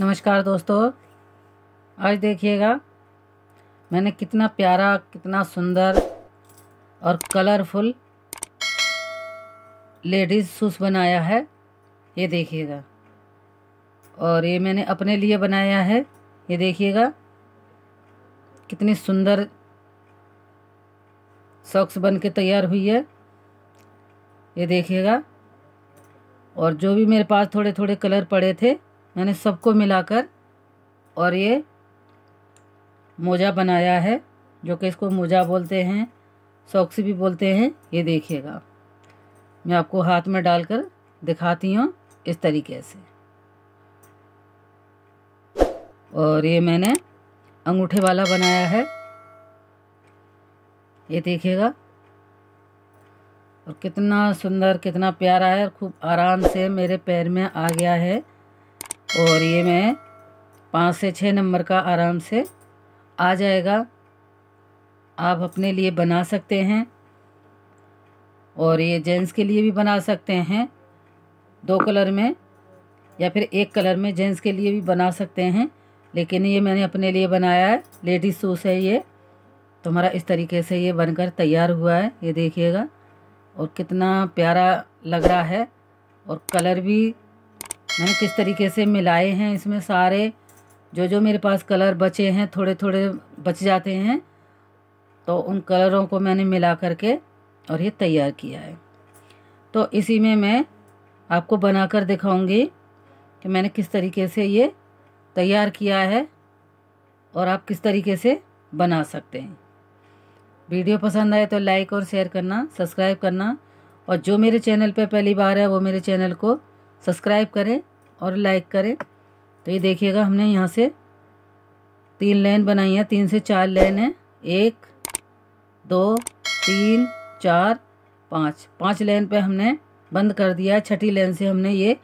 नमस्कार दोस्तों आज देखिएगा मैंने कितना प्यारा कितना सुंदर और कलरफुल लेडीज़ सूस बनाया है ये देखिएगा और ये मैंने अपने लिए बनाया है ये देखिएगा कितनी सुंदर सॉक्स बन के तैयार हुई है ये देखिएगा और जो भी मेरे पास थोड़े थोड़े कलर पड़े थे मैंने सबको मिलाकर और ये मोजा बनाया है जो कि इसको मोजा बोलते हैं सॉक्स भी बोलते हैं ये देखिएगा मैं आपको हाथ में डालकर दिखाती हूँ इस तरीके से और ये मैंने अंगूठे वाला बनाया है ये देखिएगा और कितना सुंदर कितना प्यारा है और खूब आराम से मेरे पैर में आ गया है और ये मैं पाँच से छः नंबर का आराम से आ जाएगा आप अपने लिए बना सकते हैं और ये जेंट्स के लिए भी बना सकते हैं दो कलर में या फिर एक कलर में जेंट्स के लिए भी बना सकते हैं लेकिन ये मैंने अपने लिए बनाया है लेडीज सूस है ये तो हमारा इस तरीके से ये बनकर तैयार हुआ है ये देखिएगा और कितना प्यारा लग रहा है और कलर भी मैंने किस तरीके से मिलाए हैं इसमें सारे जो जो मेरे पास कलर बचे हैं थोड़े थोड़े बच जाते हैं तो उन कलरों को मैंने मिला करके और ये तैयार किया है तो इसी में मैं आपको बनाकर दिखाऊंगी कि मैंने किस तरीके से ये तैयार किया है और आप किस तरीके से बना सकते हैं वीडियो पसंद आए तो लाइक और शेयर करना सब्सक्राइब करना और जो मेरे चैनल पे पहली बार है वो मेरे चैनल को सब्सक्राइब करें और लाइक करें तो ये देखिएगा हमने यहाँ से तीन लाइन बनाई है तीन से चार लाइन है एक दो तीन चार पाँच पाँच लाइन पे हमने बंद कर दिया है छठी लाइन से हमने ये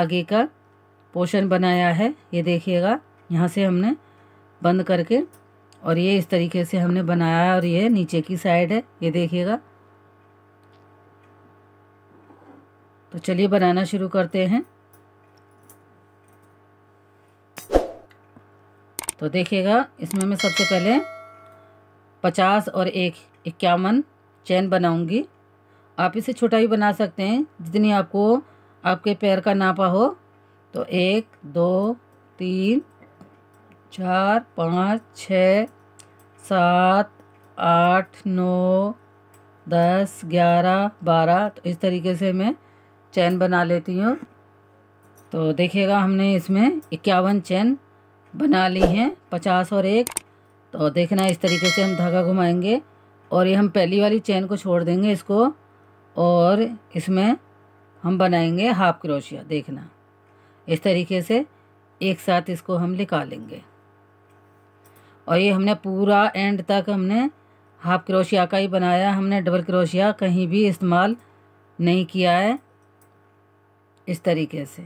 आगे का पोर्शन बनाया है ये देखिएगा यहाँ से हमने बंद करके और ये इस तरीके से हमने बनाया और ये नीचे की साइड है ये देखिएगा तो चलिए बनाना शुरू करते हैं तो देखिएगा इसमें मैं सबसे पहले पचास और एक इक्यावन चैन बनाऊंगी आप इसे छोटा ही बना सकते हैं जितनी आपको आपके पैर का नापा हो तो एक दो तीन चार पाँच छ सात आठ नौ दस ग्यारह बारह तो इस तरीके से मैं चैन बना लेती हूँ तो देखिएगा हमने इसमें इक्यावन चैन बना ली हैं पचास और एक तो देखना इस तरीके से हम धागा घुमाएंगे और ये हम पहली वाली चैन को छोड़ देंगे इसको और इसमें हम बनाएंगे हाफ क्रोशिया देखना इस तरीके से एक साथ इसको हम निकालेंगे और ये हमने पूरा एंड तक हमने हाफ क्रोशिया का ही बनाया हमने डबल क्रोशिया कहीं भी इस्तेमाल नहीं किया है इस तरीके से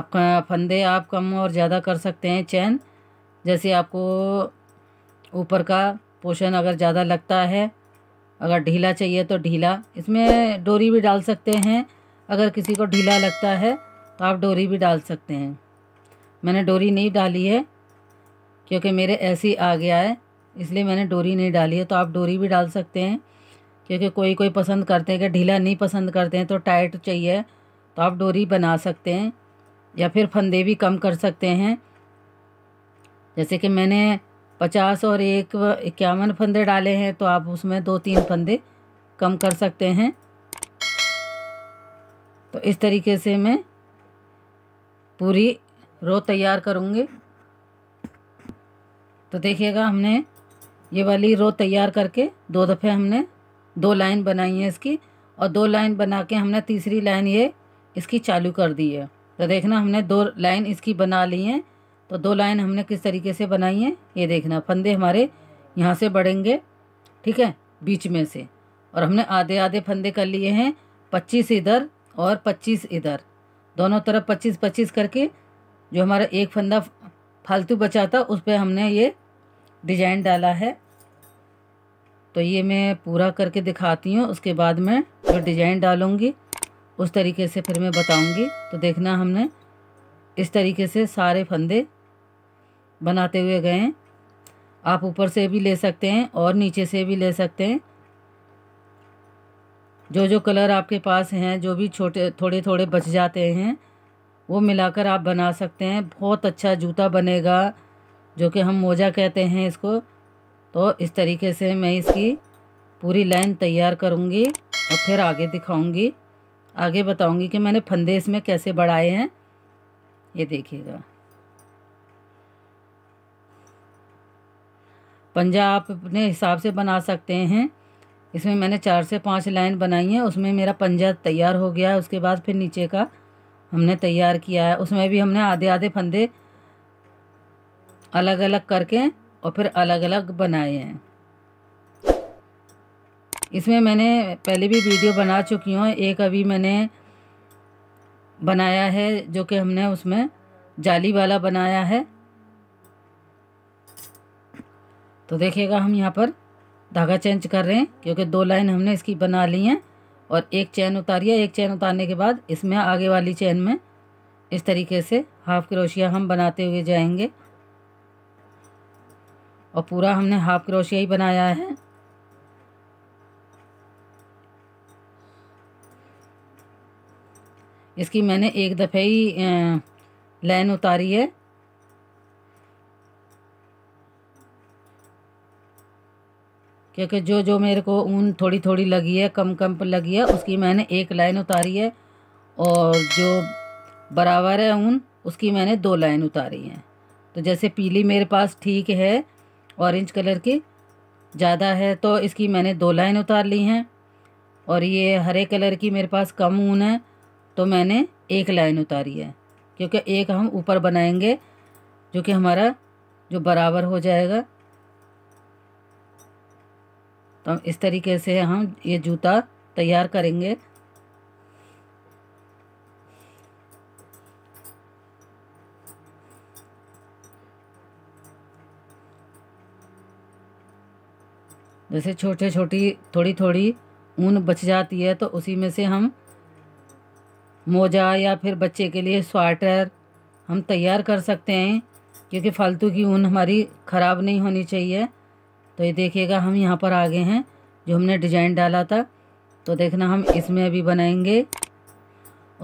आपका फंदे आप कम और ज़्यादा कर सकते हैं चैन जैसे आपको ऊपर का पोशन अगर ज़्यादा लगता है अगर ढीला चाहिए तो ढीला इसमें डोरी भी डाल सकते हैं अगर किसी को ढीला लगता है तो आप डोरी भी डाल सकते हैं मैंने डोरी नहीं डाली है क्योंकि मेरे ऐसे ही आ गया है इसलिए मैंने डोरी नहीं डाली है तो आप डोरी भी डाल सकते हैं क्योंकि कोई कोई पसंद करते हैं कि ढीला नहीं पसंद करते हैं तो टाइट चाहिए तो आप डोरी बना सकते हैं या फिर फंदे भी कम कर सकते हैं जैसे कि मैंने पचास और एक इक्यावन फंदे डाले हैं तो आप उसमें दो तीन फंदे कम कर सकते हैं तो इस तरीके से मैं पूरी रो तैयार करूँगी तो देखिएगा हमने ये वाली रो तैयार करके दो दफ़े हमने दो लाइन बनाई है इसकी और दो लाइन बना के हमने तीसरी लाइन ये इसकी चालू कर दी है तो देखना हमने दो लाइन इसकी बना ली है तो दो लाइन हमने किस तरीके से बनाई है ये देखना फंदे हमारे यहाँ से बढ़ेंगे ठीक है बीच में से और हमने आधे आधे फंदे कर लिए हैं पच्चीस इधर और पच्चीस इधर दोनों तरफ पच्चीस पच्चीस करके जो हमारा एक फंदा फालतू बचा था उस पर हमने ये डिजाइन डाला है तो ये मैं पूरा करके दिखाती हूँ उसके बाद मैं जो डिज़ाइन डालूँगी उस तरीके से फिर मैं बताऊँगी तो देखना हमने इस तरीके से सारे फंदे बनाते हुए गए हैं आप ऊपर से भी ले सकते हैं और नीचे से भी ले सकते हैं जो जो कलर आपके पास हैं जो भी छोटे थोड़े थोड़े बच जाते हैं वो मिलाकर आप बना सकते हैं बहुत अच्छा जूता बनेगा जो कि हम मोजा कहते हैं इसको तो इस तरीके से मैं इसकी पूरी लाइन तैयार करूँगी और फिर आगे दिखाऊँगी आगे बताऊँगी कि मैंने फंदे इसमें कैसे बढ़ाए हैं ये देखिएगा पंजा आप अपने हिसाब से बना सकते हैं इसमें मैंने चार से पाँच लाइन बनाई है उसमें मेरा पंजा तैयार हो गया है उसके बाद फिर नीचे का हमने तैयार किया है उसमें भी हमने आधे आधे फंदे अलग अलग करके और फिर अलग अलग बनाए हैं इसमें मैंने पहले भी वीडियो बना चुकी हूँ एक अभी मैंने बनाया है जो कि हमने उसमें जाली वाला बनाया है तो देखिएगा हम यहाँ पर धागा चेंज कर रहे हैं क्योंकि दो लाइन हमने इसकी बना ली हैं और एक चैन उतारी है एक चैन उतारने के बाद इसमें आगे वाली चैन में इस तरीके से हाफ क्रोशिया हम बनाते हुए जाएंगे और पूरा हमने हाफ क्रोशिया ही बनाया है इसकी मैंने एक दफ़े ही लाइन उतारी है क्योंकि जो जो मेरे को ऊन थोड़ी थोड़ी लगी है कम कम पर लगी है उसकी मैंने एक लाइन उतारी है और जो बराबर है ऊन उसकी मैंने दो लाइन उतारी है तो जैसे पीली मेरे पास ठीक है ऑरेंज कलर की ज़्यादा है तो इसकी मैंने दो लाइन उतार ली हैं और ये हरे कलर की मेरे पास कम ऊन है तो मैंने एक लाइन उतारी है क्योंकि एक हम ऊपर बनाएंगे जो कि हमारा जो बराबर हो जाएगा तो हम इस तरीके से हम ये जूता तैयार करेंगे जैसे छोटे छोटी थोड़ी थोड़ी ऊन बच जाती है तो उसी में से हम मोजा या फिर बच्चे के लिए स्वाटर हम तैयार कर सकते हैं क्योंकि फालतू की ऊन हमारी ख़राब नहीं होनी चाहिए तो ये देखिएगा हम यहाँ पर आगे हैं जो हमने डिजाइन डाला था तो देखना हम इसमें अभी बनाएंगे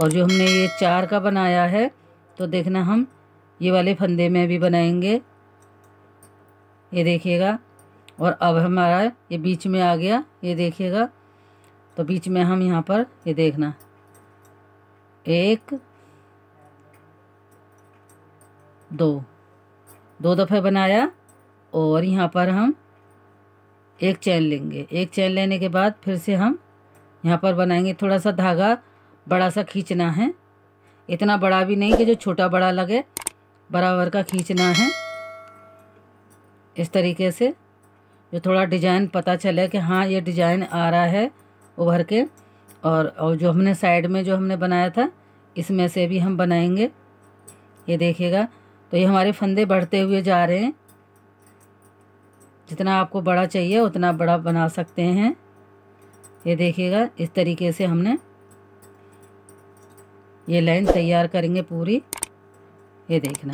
और जो हमने ये चार का बनाया है तो देखना हम ये वाले फंदे में भी बनाएंगे ये देखिएगा और अब हमारा ये बीच में आ गया ये देखिएगा तो बीच में हम यहाँ पर ये देखना एक दो दो दफ़े बनाया और यहाँ पर हम एक चैन लेंगे एक चैन लेने के बाद फिर से हम यहाँ पर बनाएंगे थोड़ा सा धागा बड़ा सा खींचना है इतना बड़ा भी नहीं कि जो छोटा बड़ा लगे बराबर का खींचना है इस तरीके से जो थोड़ा डिज़ाइन पता चले कि हाँ ये डिज़ाइन आ रहा है उभर के और और जो हमने साइड में जो हमने बनाया था इसमें से भी हम बनाएंगे ये देखिएगा तो ये हमारे फंदे बढ़ते हुए जा रहे हैं जितना आपको बड़ा चाहिए उतना बड़ा बना सकते हैं ये देखिएगा इस तरीके से हमने ये लाइन तैयार करेंगे पूरी ये देखना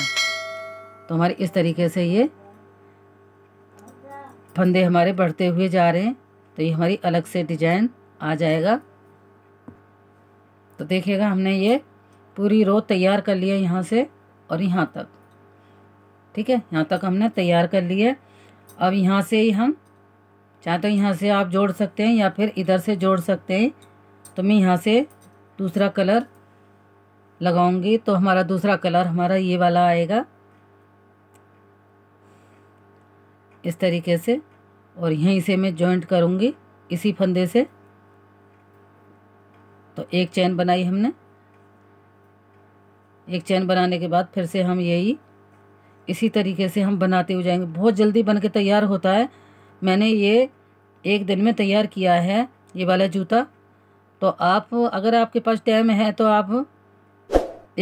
तो हमारे इस तरीके से ये फंदे हमारे बढ़ते हुए जा रहे हैं तो ये हमारी अलग से डिजाइन आ जाएगा तो देखिएगा हमने ये पूरी रो तैयार कर लिया यहाँ से और यहाँ तक ठीक है यहाँ तक हमने तैयार कर लिया अब यहाँ से ही हम चाहे तो यहाँ से आप जोड़ सकते हैं या फिर इधर से जोड़ सकते हैं तो मैं यहाँ से दूसरा कलर लगाऊंगी तो हमारा दूसरा कलर हमारा ये वाला आएगा इस तरीके से और यहीं से मैं जॉइंट करूँगी इसी फंदे से तो एक चैन बनाई हमने एक चैन बनाने के बाद फिर से हम यही इसी तरीके से हम बनाते हुए जाएंगे बहुत जल्दी बन के तैयार होता है मैंने ये एक दिन में तैयार किया है ये वाला जूता तो आप अगर आपके पास टाइम है तो आप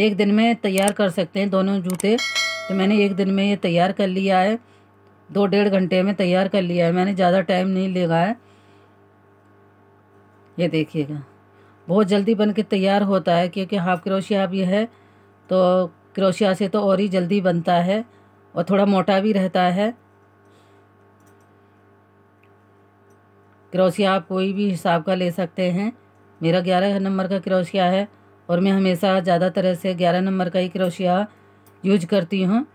एक दिन में तैयार कर सकते हैं दोनों जूते तो मैंने एक दिन में ये तैयार कर लिया है दो डेढ़ घंटे में तैयार कर लिया है मैंने ज़्यादा टाइम नहीं लगा है ये देखिएगा बहुत जल्दी बन के तैयार होता है क्योंकि हाफ क्रोशिया भी है तो क्रोशिया से तो और ही जल्दी बनता है और थोड़ा मोटा भी रहता है क्रोशिया आप कोई भी हिसाब का ले सकते हैं मेरा ग्यारह नंबर का क्रोशिया है और मैं हमेशा ज़्यादा तरह से ग्यारह नंबर का ही क्रोशिया यूज करती हूँ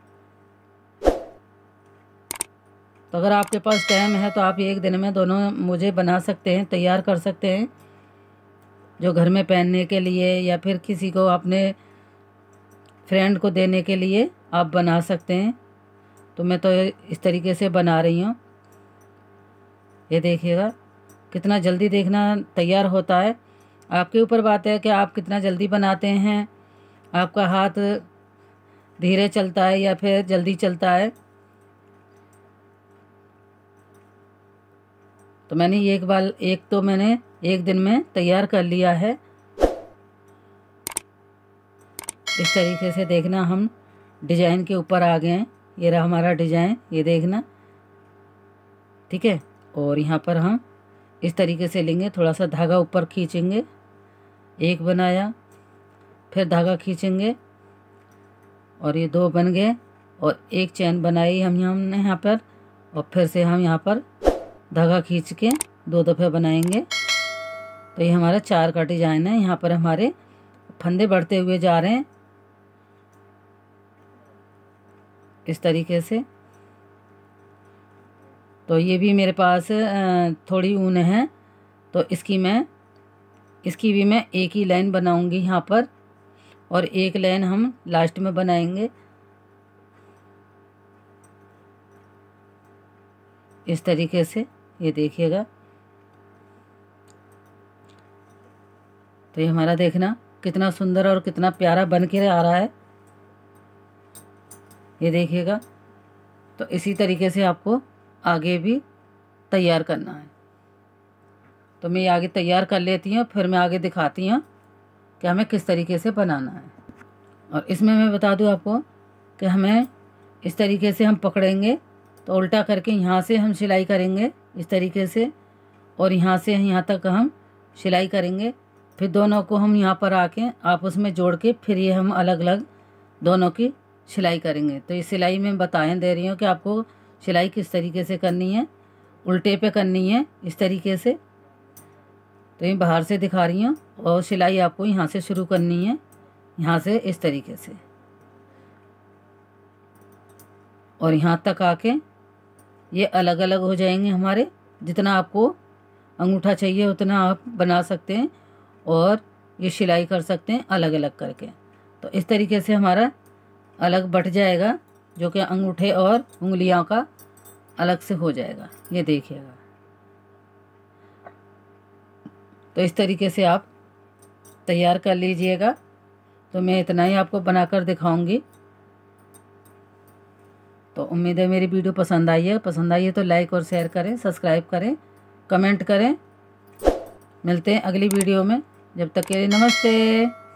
तो अगर आपके पास टाइम है तो आप एक दिन में दोनों मुझे बना सकते हैं तैयार कर सकते हैं जो घर में पहनने के लिए या फिर किसी को अपने फ्रेंड को देने के लिए आप बना सकते हैं तो मैं तो इस तरीके से बना रही हूँ ये देखिएगा कितना जल्दी देखना तैयार होता है आपके ऊपर बात है कि आप कितना जल्दी बनाते हैं आपका हाथ धीरे चलता है या फिर जल्दी चलता है तो मैंने एक बाल एक तो मैंने एक दिन में तैयार कर लिया है इस तरीके से देखना हम डिजाइन के ऊपर आ गए हैं ये रहा हमारा डिजाइन ये देखना ठीक है और यहाँ पर हम इस तरीके से लेंगे थोड़ा सा धागा ऊपर खींचेंगे एक बनाया फिर धागा खींचेंगे और ये दो बन गए और एक चैन बनाई हम हमने यहाँ पर और फिर से हम यहाँ पर धागा खींच के दो दफ़े बनाएंगे तो ये हमारा चार का डिजाइन है यहाँ पर हमारे फंदे बढ़ते हुए जा रहे हैं इस तरीके से तो ये भी मेरे पास थोड़ी ऊन है तो इसकी मैं इसकी भी मैं एक ही लाइन बनाऊंगी यहाँ पर और एक लाइन हम लास्ट में बनाएंगे इस तरीके से ये देखिएगा तो ये हमारा देखना कितना सुंदर और कितना प्यारा बन के आ रहा है ये देखिएगा तो इसी तरीके से आपको आगे भी तैयार करना है तो मैं ये आगे तैयार कर लेती हूँ फिर मैं आगे दिखाती हूँ कि हमें किस तरीके से बनाना है और इसमें मैं बता दूँ आपको कि हमें इस तरीके से हम पकड़ेंगे तो उल्टा करके यहाँ से हम सिलाई करेंगे इस तरीके से और यहाँ से यहाँ तक हम सिलाई करेंगे फिर दोनों को हम यहाँ पर आके आपस में जोड़ के फिर ये हम अलग अलग दोनों की सिलाई करेंगे तो इस सिलाई में बताएं दे रही हूँ कि आपको सिलाई किस तरीके से करनी है उल्टे पे करनी है इस तरीके से तो ये बाहर से दिखा रही हूँ और सिलाई आपको यहाँ से शुरू करनी है यहाँ से इस तरीके से और यहाँ तक आके ये अलग अलग हो जाएंगे हमारे जितना आपको अंगूठा चाहिए उतना आप बना सकते हैं और ये सिलाई कर सकते हैं अलग अलग करके तो इस तरीके से हमारा अलग बट जाएगा जो कि अंगूठे और उंगलियों का अलग से हो जाएगा ये देखिएगा तो इस तरीके से आप तैयार कर लीजिएगा तो मैं इतना ही आपको बनाकर दिखाऊंगी तो उम्मीद है मेरी वीडियो पसंद आई है पसंद आई है तो लाइक और शेयर करें सब्सक्राइब करें कमेंट करें मिलते हैं अगली वीडियो में जब तक के लिए नमस्ते